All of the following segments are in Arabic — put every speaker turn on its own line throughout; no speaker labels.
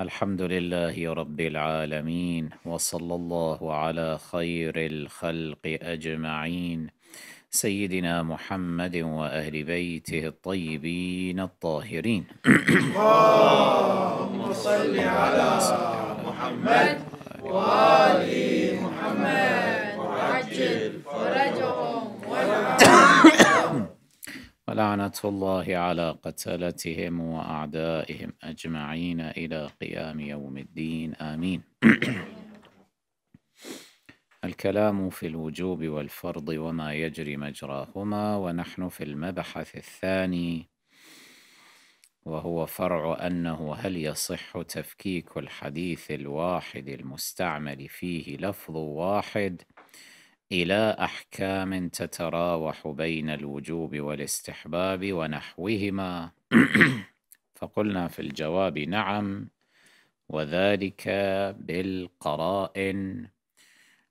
الحمد لله رب العالمين وصلى الله على خير الخلق أجمعين سيدنا محمد وأهل بيته الطيبين الطاهرين اللهم صل على محمد وآل محمد وعجل ولعنة الله على قتلتهم وأعدائهم أجمعين إلى قيام يوم الدين آمين الكلام في الوجوب والفرض وما يجري مجراهما ونحن في المبحث الثاني وهو فرع أنه هل يصح تفكيك الحديث الواحد المستعمل فيه لفظ واحد إلى أحكام تتراوح بين الوجوب والاستحباب ونحوهما فقلنا في الجواب نعم وذلك بالقرائن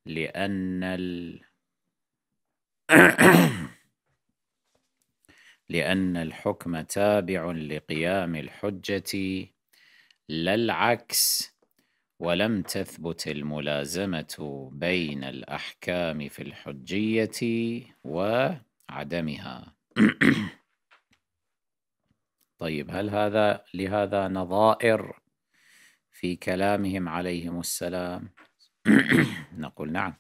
لأن ال... لأن الحكم تابع لقيام الحجة لا العكس ولم تثبت الملازمة بين الأحكام في الحجية وعدمها طيب هل هذا لهذا نظائر في كلامهم عليهم السلام نقول نعم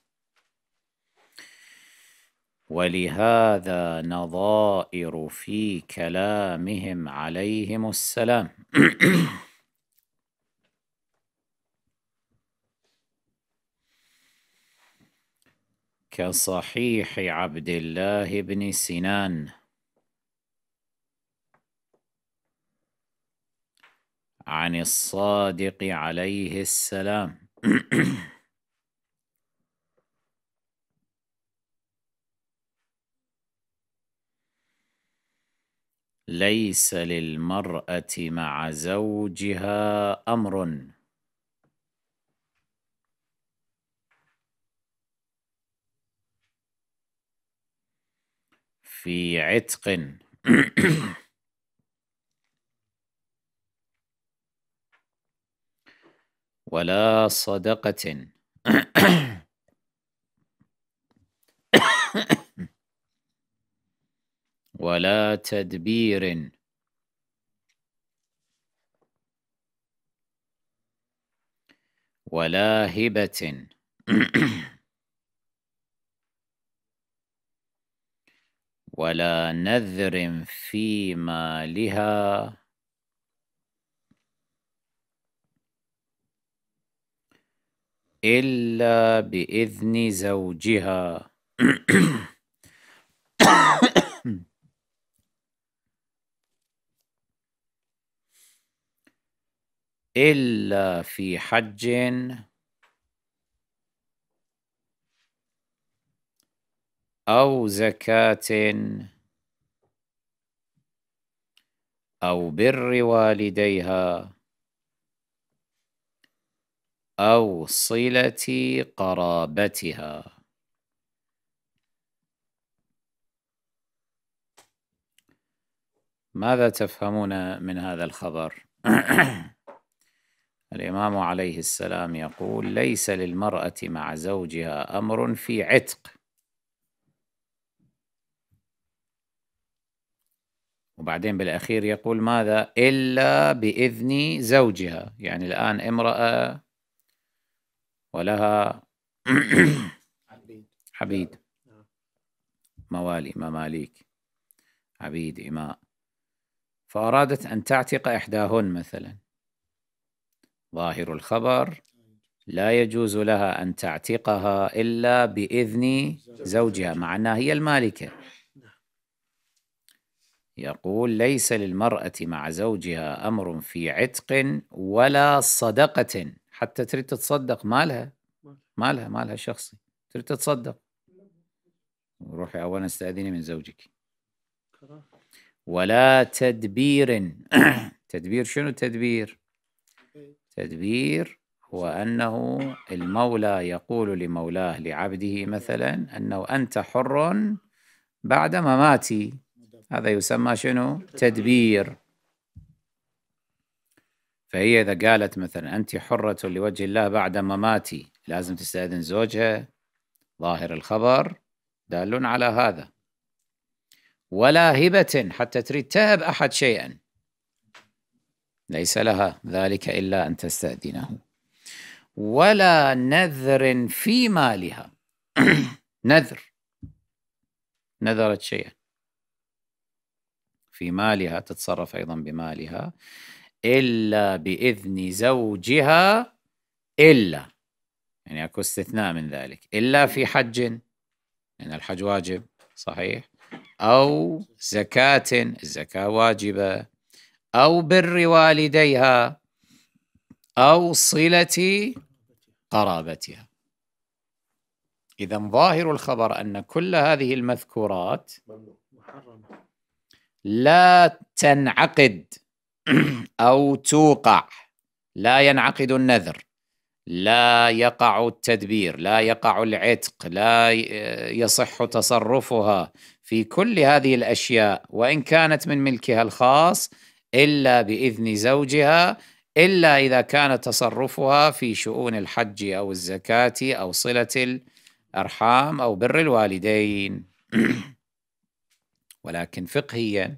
ولهذا نظائر في كلامهم عليهم السلام كصحيح عبد الله بن سنان عن الصادق عليه السلام ليس للمراه مع زوجها امر في عتق ولا صدقة ولا تدبير ولا هبة ولا نذر في مالها إلا بإذن زوجها إلا في حجٍّ أو زكاة أو بر والديها أو صلة قرابتها ماذا تفهمون من هذا الخبر؟ الإمام عليه السلام يقول ليس للمرأة مع زوجها أمر في عتق وبعدين بالأخير يقول ماذا إلا بإذن زوجها يعني الآن امرأة ولها عبيد نعم. موالي مماليك عبيد إماء فأرادت أن تعتق إحداهن مثلا ظاهر الخبر لا يجوز لها أن تعتقها إلا بإذن زوجها مع أنها هي المالكة يقول ليس للمرأة مع زوجها أمر في عتق ولا صدقة حتى تريد تتصدق مالها مالها مالها شخصي تريد تتصدق روحي أولا استأذني من زوجك ولا تدبير تدبير شنو تدبير تدبير هو أنه المولى يقول لمولاه لعبده مثلا أنه أنت حر بعد مماتي ما هذا يسمى شنو تدبير فهي إذا قالت مثلا أنت حرة لوجه الله بعد مماتي لازم تستأذن زوجها ظاهر الخبر دال على هذا ولا هبة حتى تريد تهب أحد شيئا ليس لها ذلك إلا أن تستأذنه ولا نذر في مالها نذر نذرت شيئا في مالها تتصرف أيضا بمالها إلا بإذن زوجها إلا يعني أكو استثناء من ذلك إلا في حج لأن يعني الحج واجب صحيح أو زكاة الزكاة واجبة أو بر والديها أو صلة قرابتها إذا ظاهر الخبر أن كل هذه المذكورات محرمة لا تنعقد أو توقع لا ينعقد النذر لا يقع التدبير لا يقع العتق لا يصح تصرفها في كل هذه الاشياء وان كانت من ملكها الخاص الا باذن زوجها الا اذا كان تصرفها في شؤون الحج او الزكاه او صله الارحام او بر الوالدين ولكن فقهيا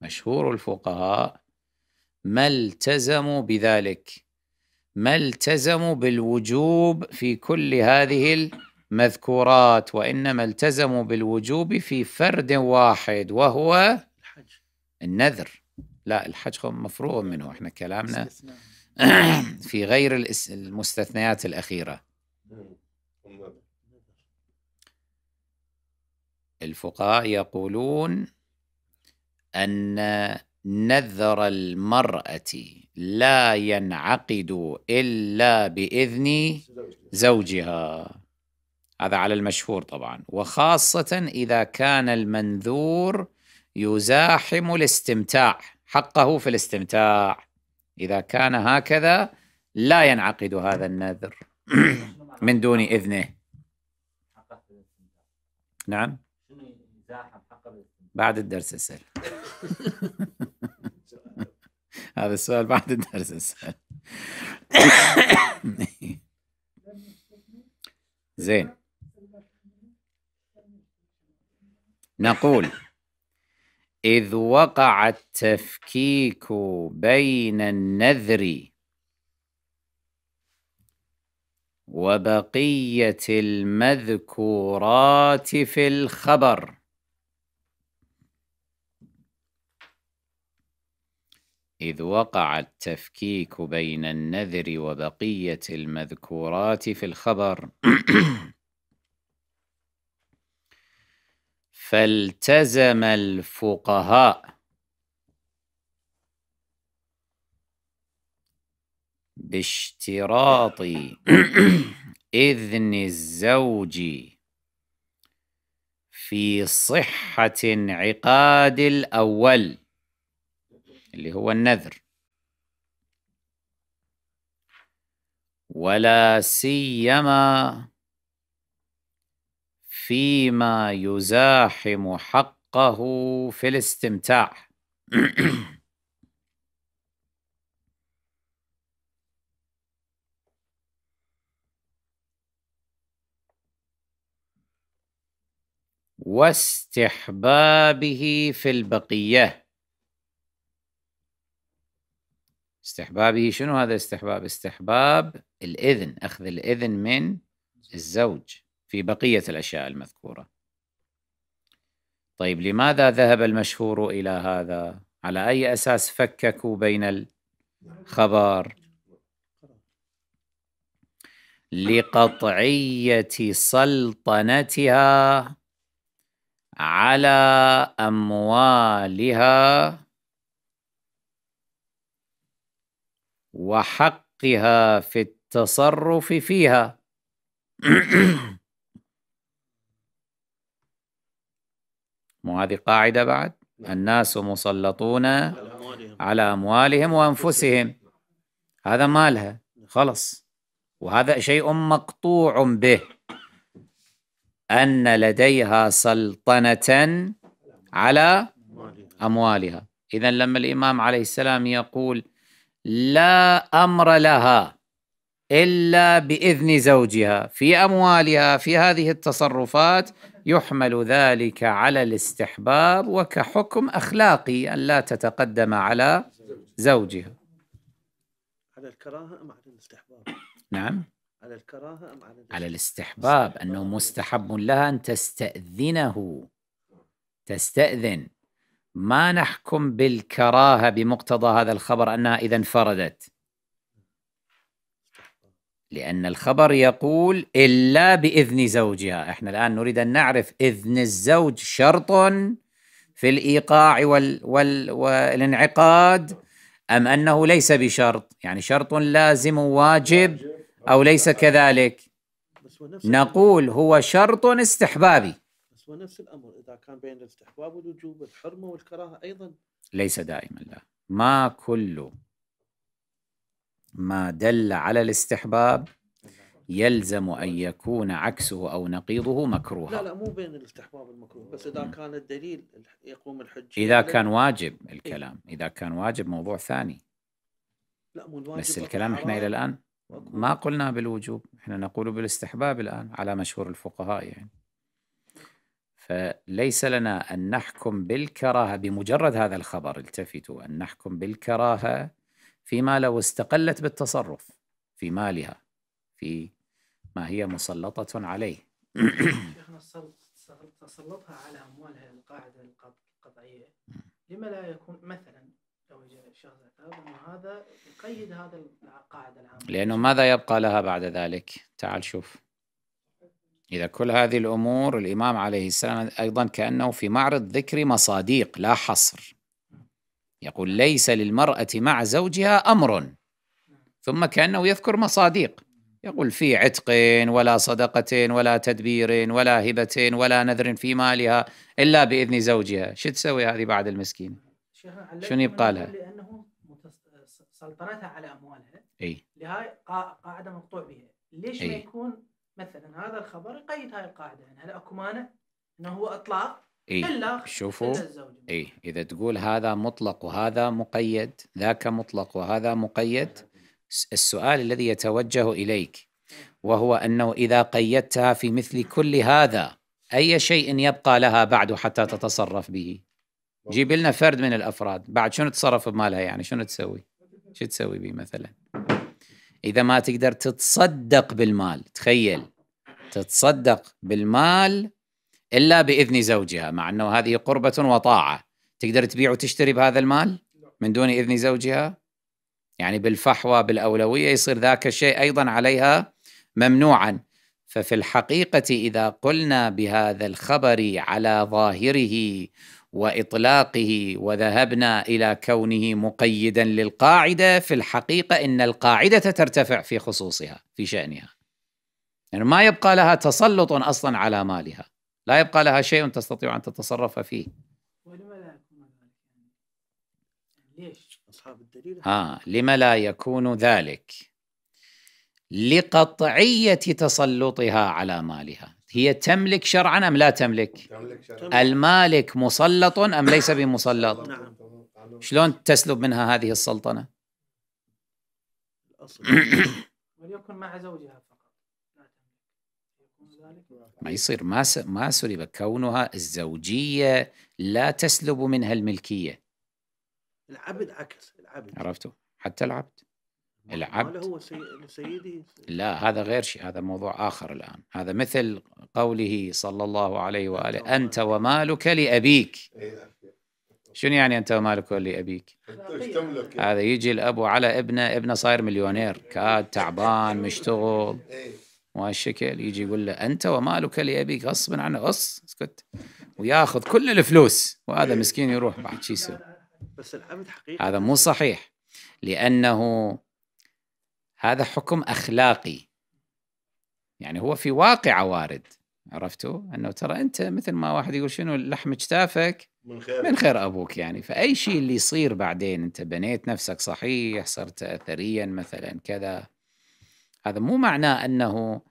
مشهور الفقهاء ما التزموا بذلك ما التزموا بالوجوب في كل هذه المذكورات وانما التزموا بالوجوب في فرد واحد وهو الحج النذر لا الحج مفروغ منه احنا كلامنا في غير المستثنيات الاخيره الفقهاء يقولون أن نذر المرأة لا ينعقد إلا بإذن زوجها هذا على المشهور طبعا وخاصة إذا كان المنذور يزاحم الاستمتاع حقه في الاستمتاع إذا كان هكذا لا ينعقد هذا النذر من دون إذنه نعم شنو يزاحم بعد الدرس اسال هذا السؤال بعد الدرس اسال زين نقول إذ وقع التفكيك بين النذر وبقية المذكورات في الخبر إذ وقع التفكيك بين النذر وبقية المذكورات في الخبر فالتزم الفقهاء باشتراط إذن الزوج في صحة انعقاد الأول اللي هو النذر ولا سيما فيما يزاحم حقه في الاستمتاع واستحبابه في البقيه استحبابه شنو هذا الاستحباب؟ استحباب الاذن اخذ الاذن من الزوج في بقيه الاشياء المذكوره. طيب لماذا ذهب المشهور الى هذا؟ على اي اساس فككوا بين الخبر؟ لقطعيه سلطنتها على أموالها وحقها في التصرف فيها مو هذه قاعدة بعد الناس مسلطون على أموالهم وأنفسهم هذا مالها خلص وهذا شيء مقطوع به ان لديها سلطنه على اموالها اذا لما الامام عليه السلام يقول لا امر لها الا باذن زوجها في اموالها في هذه التصرفات يحمل ذلك على الاستحباب وكحكم اخلاقي ان لا تتقدم على زوجها على الكراهه مع الاستحباب نعم على الكراهة أم على على الاستحباب أنه مستحب لها أن تستأذنه تستأذن ما نحكم بالكراهة بمقتضى هذا الخبر أنها إذا انفردت لأن الخبر يقول إلا بإذن زوجها إحنا الآن نريد أن نعرف إذن الزوج شرط في الإيقاع وال وال والانعقاد أم أنه ليس بشرط يعني شرط لازم واجب أو ليس كذلك نقول هو شرط استحبابي بس هو نفس الأمر إذا كان بين الاستحباب والوجوب الحرمة والكراهة أيضا ليس دائما لا ما كل ما دل على الاستحباب يلزم أن يكون عكسه أو نقيضه مكروها لا لا مو بين الاستحباب والمكروه بس إذا كان الدليل يقوم الحج إذا كان واجب إيه. الكلام إذا كان واجب موضوع ثاني لا مو الواجب بس الكلام إحنا إلى الآن ما قلنا بالوجوب احنا نقول بالاستحباب الآن على مشهور الفقهاء يعني فليس لنا أن نحكم بالكراهة بمجرد هذا الخبر التفتوا أن نحكم بالكراهة فيما لو استقلت بالتصرف في مالها في ما هي مسلطة عليه شيخنا تسلطها على أموالها القاعدة القطعية لما لا يكون مثلا هذا يقيد هذا القاعدة العامة لأنه ماذا يبقى لها بعد ذلك تعال شوف إذا كل هذه الأمور الإمام عليه السلام أيضا كأنه في معرض ذكر مصاديق لا حصر يقول ليس للمرأة مع زوجها أمر ثم كأنه يذكر مصاديق يقول في عتق ولا صدقة ولا تدبير ولا هبة ولا نذر في مالها إلا بإذن زوجها شو تسوي هذه بعد المسكين شنو يبقى لها سيطرتها على اموالها اي لهاي قاعده مقطوع بها ليش أي. ما يكون مثلا هذا الخبر يقيد هاي القاعده يعني هل اكو مانع انه هو اطلاق اي الا شوفوا اي اذا تقول هذا مطلق وهذا مقيد ذاك مطلق وهذا مقيد السؤال الذي يتوجه اليك وهو انه اذا قيدتها في مثل كل هذا اي شيء يبقى لها بعد حتى تتصرف به جيب لنا فرد من الافراد بعد شنو تصرف بمالها يعني شنو تسوي شو تسوي به مثلا اذا ما تقدر تتصدق بالمال تخيل تتصدق بالمال الا باذن زوجها مع انه هذه قربه وطاعه تقدر تبيع وتشتري بهذا المال من دون اذن زوجها يعني بالفحوى بالاولويه يصير ذاك الشيء ايضا عليها ممنوعا ففي الحقيقه اذا قلنا بهذا الخبر على ظاهره واطلاقه وذهبنا الى كونه مقيدا للقاعده في الحقيقه ان القاعده ترتفع في خصوصها في شانها يعني ما يبقى لها تسلط اصلا على مالها لا يبقى لها شيء تستطيع ان تتصرف فيه يعني ليش اصحاب الدليل ها آه، لما لا يكون ذلك لقطعيه تسلطها على مالها هي تملك شرعا أم لا تملك المالك مسلط أم ليس بمسلط نعم. شلون تسلب منها هذه السلطنة وليكن مع زوجها ما يصير ما س... ما سلب كونها الزوجيه لا تسلب منها الملكيه العبد عكس العبد عرفتوا حتى العبد العبد هو سيدي لا هذا غير شيء هذا موضوع آخر الآن هذا مثل قوله صلى الله عليه وآله أنت ومالك لأبيك شنو يعني أنت ومالك لأبيك هذا يجي الأب على ابنه ابنه صاير مليونير كاد تعبان مشتغل وهالشكل يجي يقول له أنت ومالك لأبيك غصبا عنه غص اسكت وياخذ كل الفلوس وهذا إيه. مسكين يروح بعد شو يسوي بس العبد حقيقي هذا مو صحيح لأنه هذا حكم اخلاقي يعني هو في واقعه وارد عرفتوا انه ترى انت مثل ما واحد يقول شنو لحم اجتافك من خير من خير ابوك يعني فاي شيء اللي يصير بعدين انت بنيت نفسك صحيح صرت اثريا مثلا كذا هذا مو معناه انه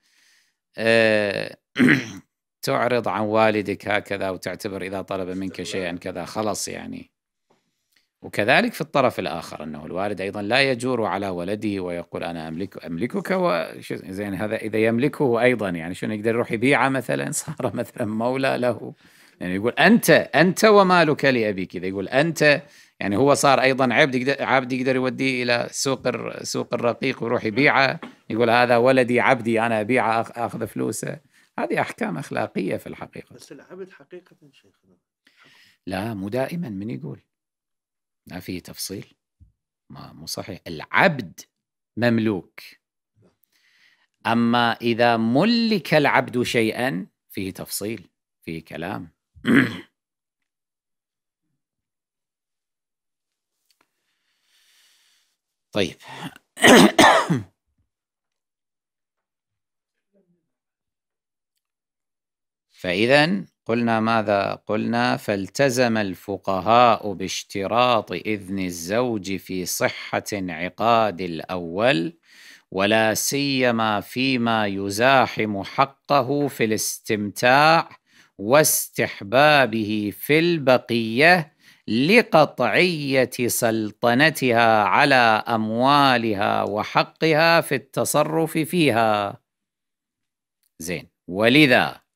آه تعرض عن والدك هكذا وتعتبر اذا طلب منك شيئا كذا خلص يعني وكذلك في الطرف الآخر أنه الوالد أيضا لا يجور على ولده ويقول أنا أملك أملكك زين هذا إذا يملكه أيضا يعني شنو يقدر يروح يبيعه مثلا صار مثلا مولى له يعني يقول أنت أنت ومالك لأبيك إذا يقول أنت يعني هو صار أيضا عبد يقدر عبد يقدر يوديه إلى سوق سوق الرقيق ويروح يبيعه يقول هذا ولدي عبدي أنا أبيعه أخذ فلوسه هذه أحكام أخلاقية في الحقيقة بس العبد حقيقة شيخنا لا مو دائما من يقول ما فيه تفصيل ما مو صحيح العبد مملوك أما إذا ملك العبد شيئا فيه تفصيل فيه كلام طيب فإذا قلنا ماذا قلنا فالتزم الفقهاء باشتراط اذن الزوج في صحه انعقاد الاول ولا سيما فيما يزاحم حقه في الاستمتاع واستحبابه في البقيه لقطعيه سلطنتها على اموالها وحقها في التصرف فيها زين ولذا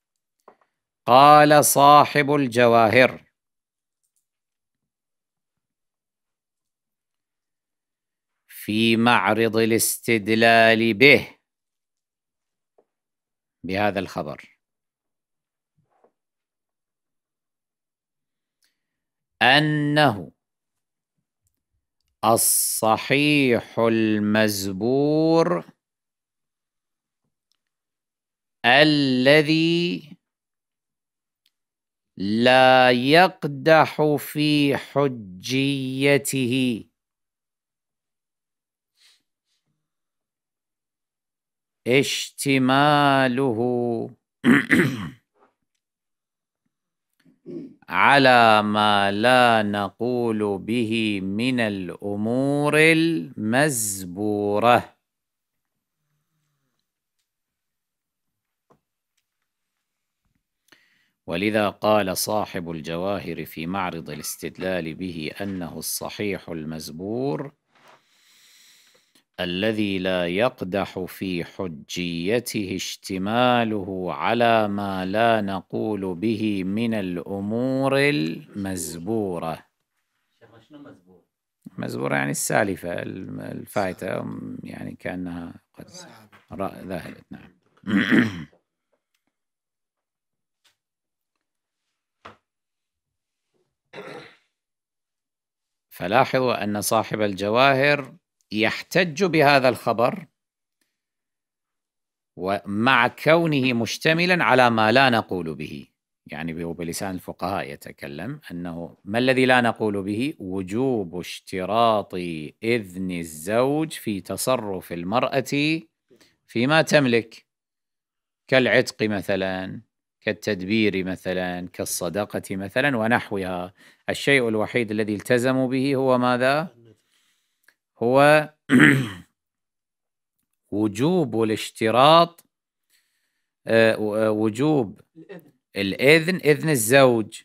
قال صاحب الجواهر في معرض الاستدلال به بهذا الخبر انه الصحيح المزبور الذي لا يقدح في حجيته اشتماله على ما لا نقول به من الامور المزبوره ولذا قال صاحب الجواهر في معرض الاستدلال به انه الصحيح المزبور الذي لا يقدح في حجيته اشتماله على ما لا نقول به من الامور المزبوره مزبوره يعني السالفه الفائته يعني كانها قد ذهبت نعم فلاحظوا أن صاحب الجواهر يحتج بهذا الخبر ومع كونه مشتملا على ما لا نقول به يعني هو بلسان الفقهاء يتكلم أنه ما الذي لا نقول به وجوب اشتراط إذن الزوج في تصرف المرأة فيما تملك كالعتق مثلا كالتدبير مثلا كالصدقة مثلا ونحوها الشيء الوحيد الذي التزموا به هو ماذا؟ هو وجوب الاشتراط آه، آه، وجوب الإذن إذن الزوج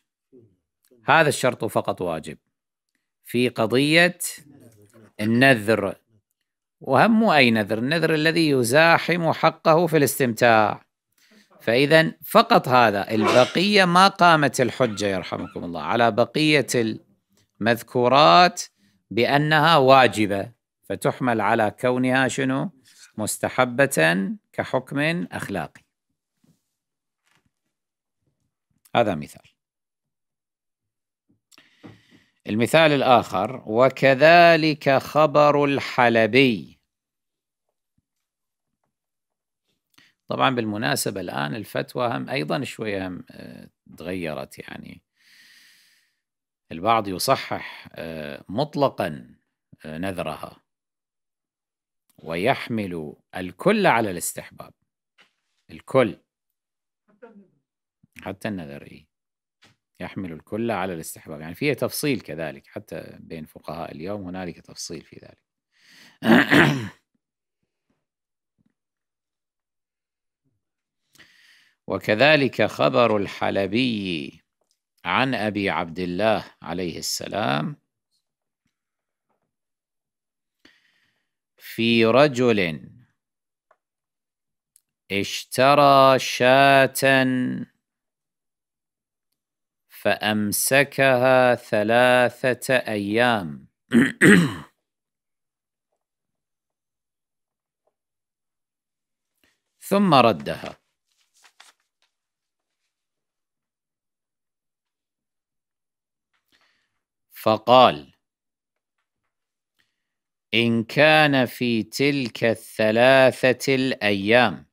هذا الشرط فقط واجب في قضية النذر وهم أي نذر النذر الذي يزاحم حقه في الاستمتاع فإذا فقط هذا البقية ما قامت الحجة يرحمكم الله على بقية المذكورات بأنها واجبة فتحمل على كونها شنو مستحبة كحكم أخلاقي هذا مثال المثال الآخر وكذلك خبر الحلبي طبعا بالمناسبة الآن الفتوى هم أيضا شوية هم آه، تغيرت يعني البعض يصحح آه، مطلقا آه، نذرها ويحمل الكل على الاستحباب الكل حتى النذر إيه؟ يحمل الكل على الاستحباب يعني فيها تفصيل كذلك حتى بين فقهاء اليوم هنالك تفصيل في ذلك وكذلك خبر الحلبي عن ابي عبد الله عليه السلام في رجل اشترى شاة فأمسكها ثلاثة أيام ثم ردها فقال ان كان في تلك الثلاثه الايام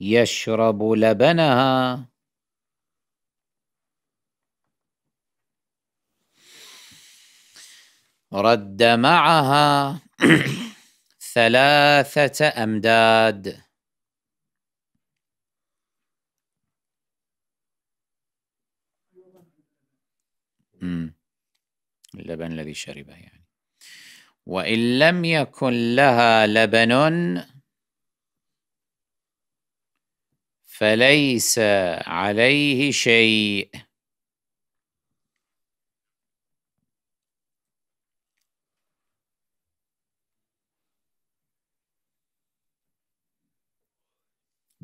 يشرب لبنها رد معها ثلاثه امداد اللبن الذي شربه يعني وإن لم يكن لها لبن فليس عليه شيء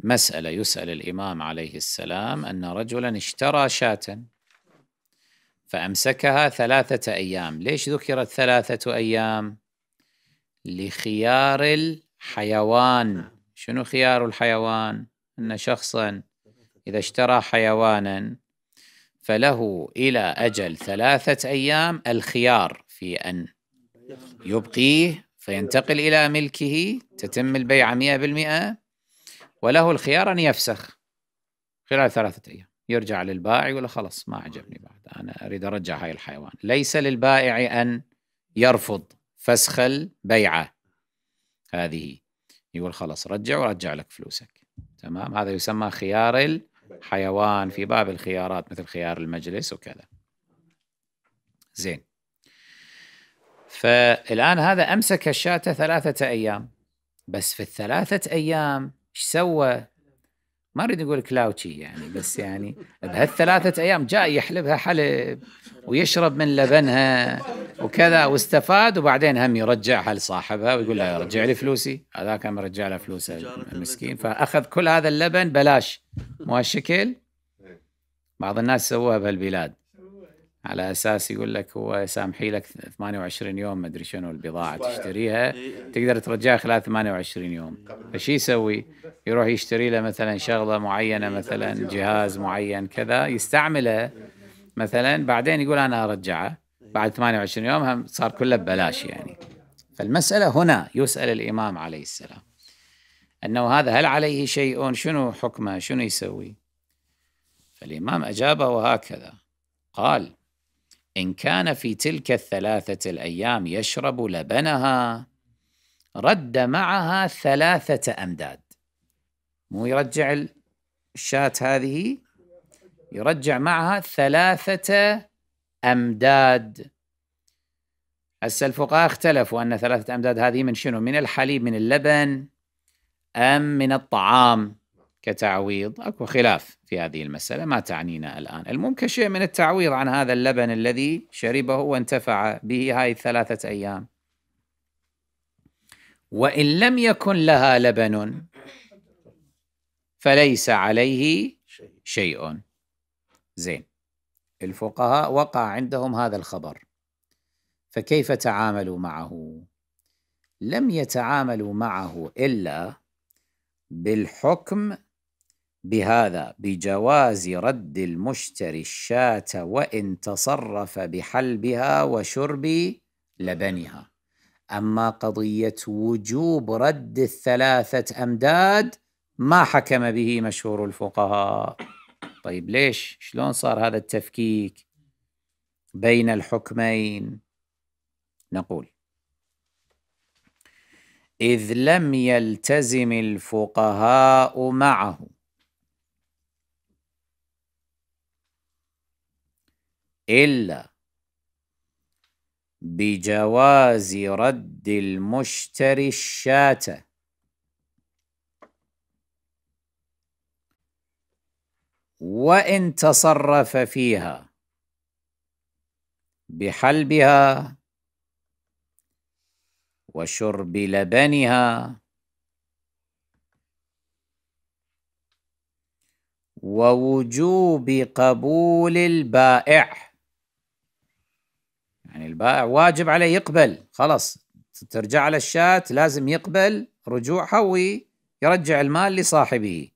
مسألة يسأل الإمام عليه السلام أن رجلا اشترى شاة فأمسكها ثلاثة أيام ليش ذكرت ثلاثة أيام لخيار الحيوان نعم. شنو خيار الحيوان أن شخصا إذا اشترى حيوانا فله إلى أجل ثلاثة أيام الخيار في أن يبقيه فينتقل إلى ملكه تتم البيعة 100% وله الخيار أن يفسخ خلال ثلاثة أيام يرجع للبائع يقول خلاص ما آه. عجبني بعد انا اريد ارجع هاي الحيوان ليس للبائع ان يرفض فسخ البيعه هذه يقول خلاص رجع ورجع لك فلوسك تمام هذا يسمى خيار الحيوان في باب الخيارات مثل خيار المجلس وكذا زين فالآن هذا أمسك الشاته ثلاثة أيام بس في الثلاثة أيام ايش سوى ما اريد اقول كلاوتشي يعني بس يعني بهالثلاثه ايام جاي يحلبها حلب ويشرب من لبنها وكذا واستفاد وبعدين هم يرجعها لصاحبها ويقول لها رجع لي فلوسي هذاك هم رجع له فلوسه المسكين فاخذ كل هذا اللبن بلاش مو هالشكل بعض الناس سووها بهالبلاد على اساس يقول لك هو سامحي لك 28 يوم ما ادري شنو البضاعه تشتريها تقدر ترجعها خلال 28 يوم فش يسوي؟ يروح يشتري له مثلا شغله معينه مثلا جهاز معين كذا يستعمله مثلا بعدين يقول انا ارجعه بعد 28 يوم هم صار كله ببلاش يعني فالمساله هنا يسال الامام عليه السلام انه هذا هل عليه شيء شنو حكمه شنو يسوي؟ فالامام اجابه وهكذا قال إن كان في تلك الثلاثة الأيام يشرب لبنها رد معها ثلاثة أمداد مو يرجع الشاة هذه يرجع معها ثلاثة أمداد هسه الفقهاء اختلفوا أن ثلاثة أمداد هذه من شنو؟ من الحليب من اللبن أم من الطعام كتعويض اكو خلاف في هذه المساله ما تعنينا الان المهم كشيء من التعويض عن هذا اللبن الذي شربه وانتفع به هاي الثلاثه ايام وان لم يكن لها لبن فليس عليه شيء زين الفقهاء وقع عندهم هذا الخبر فكيف تعاملوا معه لم يتعاملوا معه الا بالحكم بهذا بجواز رد المشتري الشاة وإن تصرف بحلبها وشرب لبنها أما قضية وجوب رد الثلاثة أمداد ما حكم به مشهور الفقهاء طيب ليش شلون صار هذا التفكيك بين الحكمين نقول إذ لم يلتزم الفقهاء معه إلا بجواز رد المشتري الشاة وإن تصرف فيها بحلبها وشرب لبنها ووجوب قبول البائع يعني البائع واجب عليه يقبل خلاص ترجع على الشاة لازم يقبل رجوعها ويرجع المال لصاحبه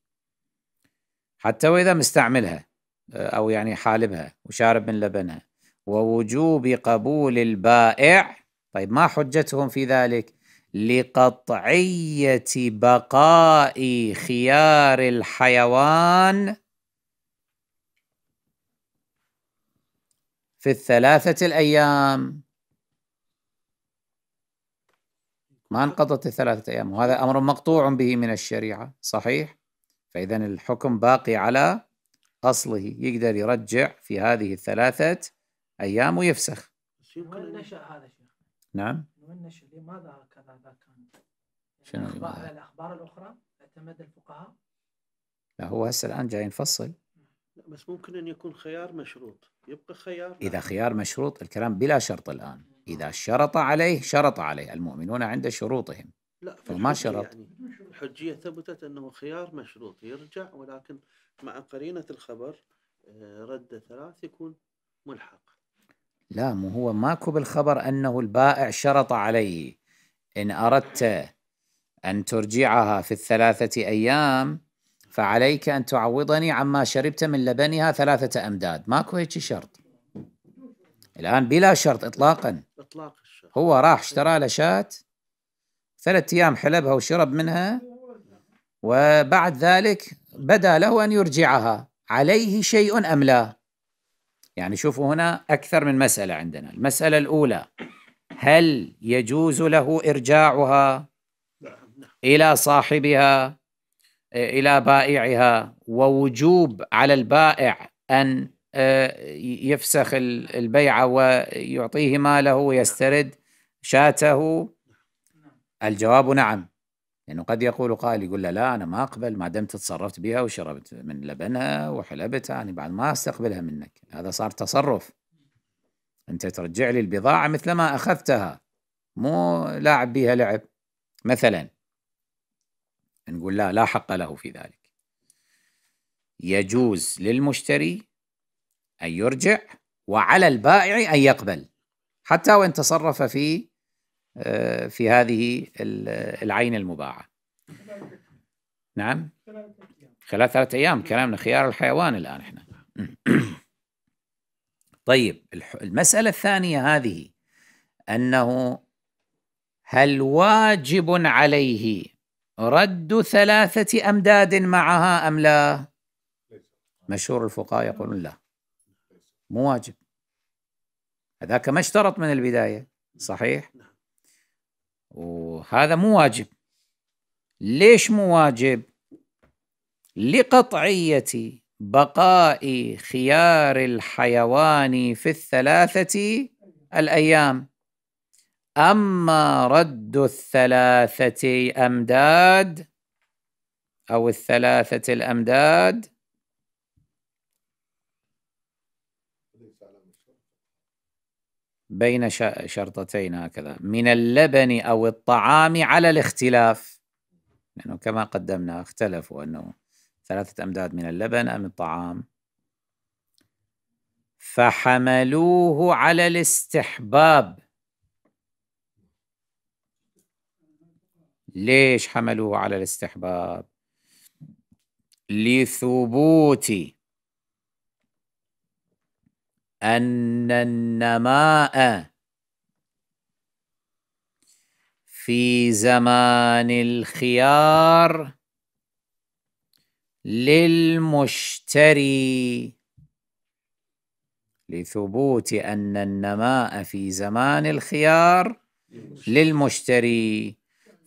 حتى وإذا مستعملها آه، أو يعني حالبها وشارب من لبنها ووجوب قبول البائع طيب ما حجتهم في ذلك لقطعية بقاء خيار الحيوان في الثلاثة الأيام ما انقضت الثلاثة أيام وهذا أمر مقطوع به من الشريعة صحيح فإذا الحكم باقي على أصله يقدر يرجع في هذه الثلاثة أيام ويفسخ وين نشأ هذا الشيخ؟ نعم وين نشأ لماذا كذا كان؟ شنو الأخبار الأخرى اعتمد الفقهاء؟ لا هو هسه الآن جاي نفصل بس ممكن أن يكون خيار مشروط يبقى خيار إذا خيار مشروط الكلام بلا شرط الآن إذا شرط عليه شرط عليه المؤمنون عند شروطهم لا فما شرط يعني الحجية ثبتت أنه خيار مشروط يرجع ولكن مع قرينة الخبر آه، رد ثلاث يكون ملحق لا مو هو ماكو بالخبر أنه البائع شرط عليه إن أردت أن ترجعها في الثلاثة أيام فعليك أن تعوضني عما شربت من لبنها ثلاثة أمداد ماكو هيك شرط الآن بلا شرط إطلاقا إطلاق الشرط هو راح اشترى له شاة ثلاثة أيام حلبها وشرب منها وبعد ذلك بدا له أن يرجعها عليه شيء أم لا يعني شوفوا هنا أكثر من مسألة عندنا المسألة الأولى هل يجوز له إرجاعها إلى صاحبها آه، الى بائعها ووجوب على البائع ان آه، يفسخ البيعه ويعطيه ماله ويسترد شاته الجواب نعم لانه يعني قد يقول قائل يقول لا انا ما اقبل ما دمت تصرفت بها وشربت من لبنها وحلبتها انا بعد ما استقبلها منك هذا صار تصرف انت ترجع لي البضاعه مثل ما اخذتها مو لاعب بها لعب مثلا نقول لا لا حق له في ذلك يجوز للمشتري أن يرجع وعلى البائع أن يقبل حتى وإن تصرف في آه، في هذه العين المباعة نعم خلال ثلاثة أيام كلامنا خيار الحيوان الآن إحنا طيب المسألة الثانية هذه أنه هل واجب عليه رد ثلاثة أمداد معها أم لا مشهور الفقهاء يقولون لا مو واجب هذاك ما اشترط من البداية صحيح وهذا مو واجب ليش مو واجب لقطعية بقاء خيار الحيوان في الثلاثة الأيام أما رد الثلاثة أمداد أو الثلاثة الأمداد بين شرطتين هكذا من اللبن أو الطعام على الاختلاف لأنه كما قدمنا اختلفوا أنه ثلاثة أمداد من اللبن أم الطعام فحملوه على الاستحباب ليش حملوه على الاستحباب لثبوت ان النماء في زمان الخيار للمشتري لثبوت ان النماء في زمان الخيار للمشتري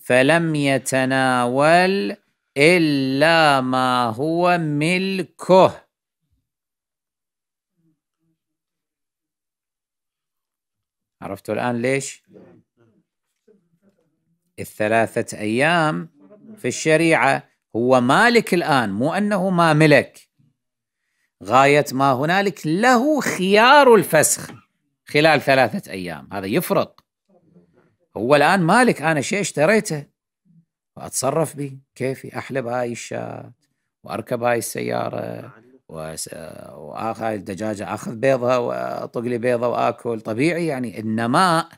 فلم يتناول إلا ما هو ملكه عرفتوا الآن ليش؟ الثلاثة أيام في الشريعة هو مالك الآن مو أنه ما ملك غاية ما هنالك له خيار الفسخ خلال ثلاثة أيام هذا يفرق هو الآن مالك أنا شيء اشتريته وأتصرف به كيفي أحلب هاي الشاة وأركب هاي السيارة وآخذ الدجاجة أخذ بيضها وأطق لي بيضة وآكل طبيعي يعني النماء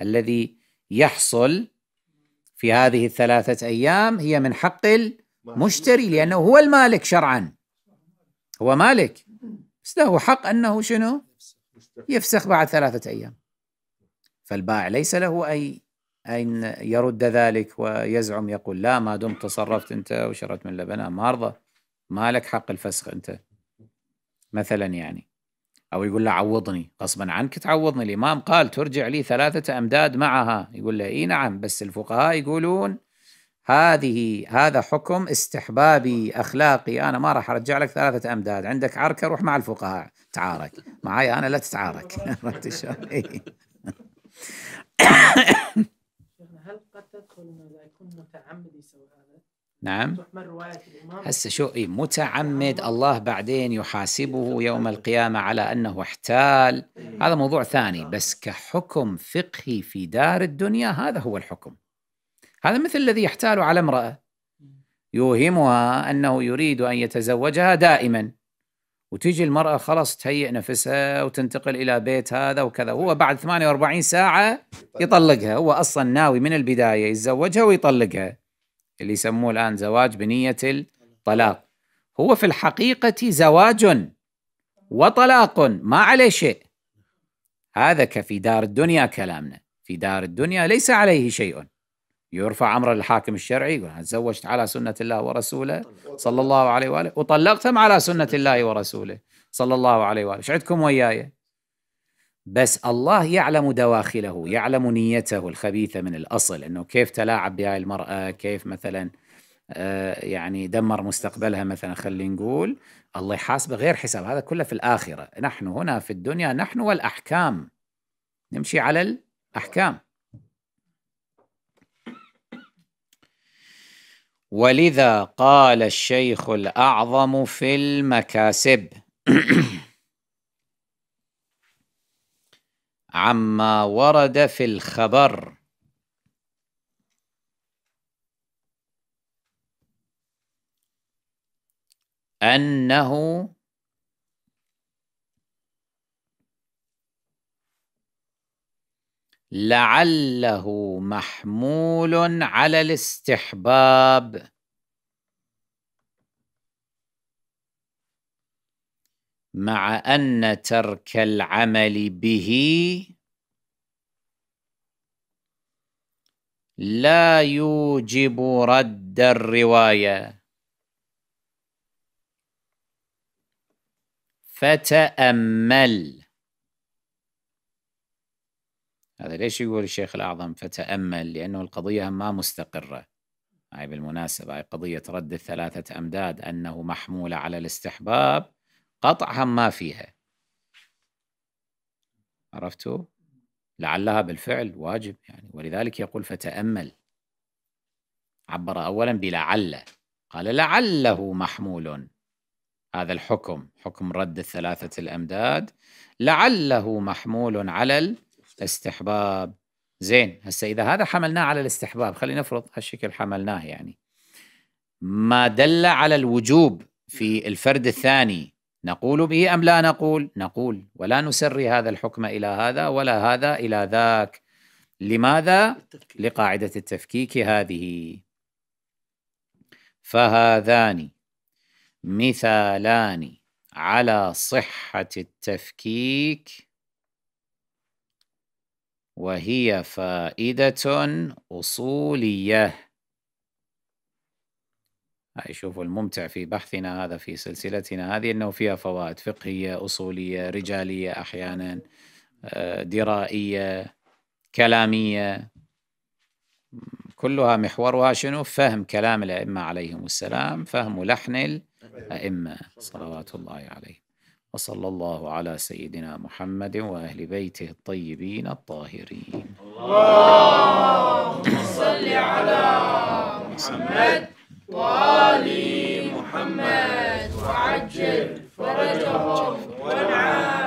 الذي يحصل في هذه الثلاثة أيام هي من حق المشتري لأنه هو المالك شرعا هو مالك بس له حق أنه شنو يفسخ بعد ثلاثة أيام فالبائع ليس له أي أن يرد ذلك ويزعم يقول لا ما دمت تصرفت أنت وشربت من لبنها ما أرضى ما لك حق الفسخ أنت مثلا يعني أو يقول له عوضني غصبا عنك تعوضني الإمام قال ترجع لي ثلاثة أمداد معها يقول له إي نعم بس الفقهاء يقولون هذه هذا حكم استحبابي أخلاقي أنا ما راح أرجع لك ثلاثة أمداد عندك عركة روح مع الفقهاء تعارك معي أنا لا تتعارك عرفت شلون؟ إيه. يكون متعمد يسوي هذا نعم هسه شو إيه، متعمد الله بعدين يحاسبه يوم القيامة على أنه احتال إيه. هذا موضوع ثاني بس كحكم فقهي في دار الدنيا هذا هو الحكم هذا مثل الذي يحتال على امرأة يوهمها أنه يريد أن يتزوجها دائما وتيجي المرأة خلاص تهيئ نفسها وتنتقل إلى بيت هذا وكذا هو بعد 48 ساعة يطلقها هو أصلا ناوي من البداية يتزوجها ويطلقها اللي يسموه الآن زواج بنية الطلاق هو في الحقيقة زواج وطلاق ما عليه شيء هذا كفي دار الدنيا كلامنا في دار الدنيا ليس عليه شيء يرفع امر الحاكم الشرعي يقول أنا تزوجت على سنة الله ورسوله صلى الله عليه وآله وطلقتهم على سنة الله ورسوله صلى الله عليه وآله ايش عندكم وياي بس الله يعلم دواخله يعلم نيته الخبيثة من الأصل أنه كيف تلاعب بهاي المرأة كيف مثلا آه، يعني دمر مستقبلها مثلا خلينا نقول الله يحاسبه غير حساب هذا كله في الآخرة نحن هنا في الدنيا نحن والأحكام نمشي على الأحكام ولذا قال الشيخ الاعظم في المكاسب عما ورد في الخبر انه لعله محمول على الاستحباب مع ان ترك العمل به لا يوجب رد الروايه فتامل هذا ليش يقول الشيخ الأعظم فتأمل لأنه القضية ما مستقرة هاي بالمناسبة هاي قضية رد الثلاثة أمداد أنه محمولة على الاستحباب قطعها ما فيها عرفتوا؟ لعلها بالفعل واجب يعني ولذلك يقول فتأمل عبر أولا بلعل قال لعله محمول هذا الحكم حكم رد الثلاثة الأمداد لعله محمول على استحباب زين هسه إذا هذا حملناه على الاستحباب خلينا نفرض هالشكل حملناه يعني ما دل على الوجوب في الفرد الثاني نقول به أم لا نقول نقول ولا نسري هذا الحكم إلى هذا ولا هذا إلى ذاك لماذا التفكيك. لقاعدة التفكيك هذه فهذان مثالان على صحة التفكيك وهي فائدة أصولية شوفوا الممتع في بحثنا هذا في سلسلتنا هذه أنه فيها فوائد فقهية أصولية رجالية أحيانا آه، درائية كلامية كلها محورها شنو فهم كلام الأئمة عليهم السلام فهم لحن الأئمة صلوات الله عليهم وصلى الله على سيدنا محمد وأهل بيته الطيبين الطاهرين اللهم صل على محمد وآل محمد وعجل فرجهم وانعم